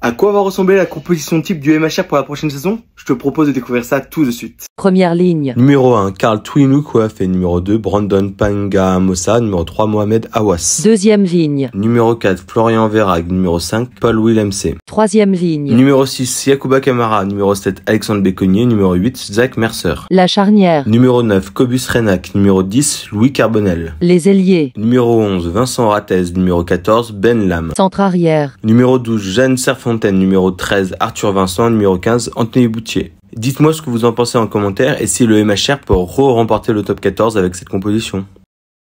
À quoi va ressembler la composition type du MHR pour la prochaine saison Je te propose de découvrir ça tout de suite. Première ligne. Numéro 1, Karl fait Numéro 2, Brandon Pangamosa. Numéro 3, Mohamed Awas. Deuxième ligne. Numéro 4, Florian Verrag. Numéro 5, Paul Willemc. Troisième ligne. Numéro 6, Yakuba Kamara. Numéro 7, Alexandre Béconnier. Numéro 8, Zach Mercer. La charnière. Numéro 9, Cobus Renac. Numéro 10, Louis Carbonel. Les ailiers. Numéro 11, Vincent Ratez. Numéro 14, Ben Lam. Centre arrière. Numéro 12, Jeanne Serfant numéro 13, Arthur Vincent, numéro 15, Anthony Boutier. Dites-moi ce que vous en pensez en commentaire et si le MHR peut re-remporter le top 14 avec cette composition.